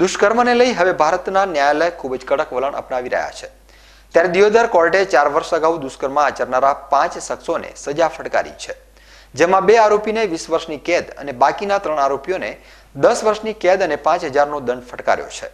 દુષ્કર્મને લઈ હવે ભારતના ન્યાયાલય ખૂબ જ કડક વલણ અપનાવી રહ્યા છે ત્યારે દિયોદર કોર્ટે ચાર વર્ષ અગાઉ દુષ્કર્મ આચરનારા પાંચ શખ્સોને સજા ફટકારી છે જેમાં બે આરોપીને વીસ વર્ષની કેદ અને બાકીના ત્રણ આરોપીઓને દસ વર્ષની કેદ અને પાંચ હજારનો દંડ ફટકાર્યો છે